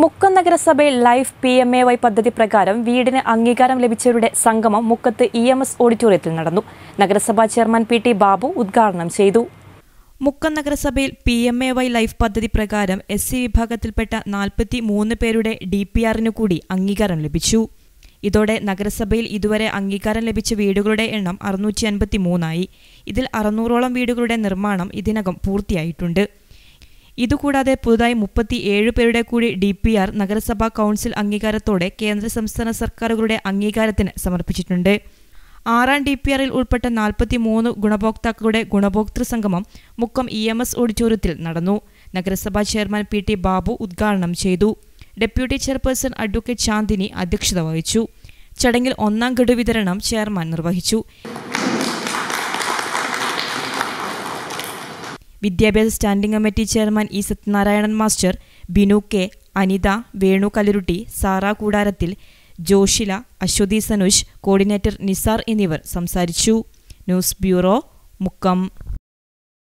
മുക്കം നഗരസഭയിൽ life P M A Y പദ്ധതി പ്രകാരം വീടിന് അംഗീകാരം ലഭിച്ചവരുടെ സംഗമം മുക്കത്ത് ഇ എം എസ് ഓഡിറ്റോറിയത്തിൽ നടന്നു നഗരസഭാ ചെയർമാൻ പി ടി ബാബു ഉദ്ഘാടനം ചെയ്തു മുക്കം നഗരസഭയിൽ P M A Y life പദ്ധതി പ്രകാരം എസ് സി വിഭാഗത്തിൽപ്പെട്ട നാൽപ്പത്തി മൂന്ന് പേരുടെ ഡി പി ആറിനു കൂടി അംഗീകാരം ലഭിച്ചു ഇതോടെ നഗരസഭയിൽ ഇതുവരെ അംഗീകാരം ലഭിച്ച വീടുകളുടെ എണ്ണം അറുന്നൂറ്റി അൻപത്തി മൂന്നായി ഇതിൽ അറുന്നൂറോളം വീടുകളുടെ നിർമ്മാണം ഇതിനകം പൂർത്തിയായിട്ടുണ്ട് ഇതുകൂടാതെ പുതുതായി മുപ്പത്തി ഏഴ് പേരുടെ കൂടി ഡി പി ആർ നഗരസഭാ കൗൺസിൽ അംഗീകാരത്തോടെ കേന്ദ്ര സംസ്ഥാന സർക്കാരുകളുടെ അംഗീകാരത്തിന് സമർപ്പിച്ചിട്ടുണ്ട് ആറാം ഡി പി ആറിൽ ഉൾപ്പെട്ട നാൽപ്പത്തി മൂന്ന് ഗുണഭോക്താക്കളുടെ ഗുണഭോക്തൃ സംഗമം മുക്കം ഇ എം എസ് ഓഡിറ്റോറിയത്തിൽ നടന്നു നഗരസഭാ ചെയർമാൻ പി ടി ബാബു ഉദ്ഘാടനം ചെയ്തു ഡെപ്യൂട്ടി ചെയർപേഴ്സൺ അഡ്വക്കേറ്റ് ചാന്ദിനി അധ്യക്ഷത വഹിച്ചു ചടങ്ങിൽ ഒന്നാം ഗഡു വിതരണം ചെയർമാൻ നിർവഹിച്ചു വിദ്യാഭ്യാസ standing committee chairman E Sathyanarayanan master Binu K Anitha Venu Kaluruti Sara കൂടാരത്തിൽ ജോഷില അശ്വതി സനുഷ് കോർഡിനേറ്റർ നിസാർ എന്നിവർ സംസാരിച്ചു ന്യൂസ് ബ്യൂറോ മുക്കം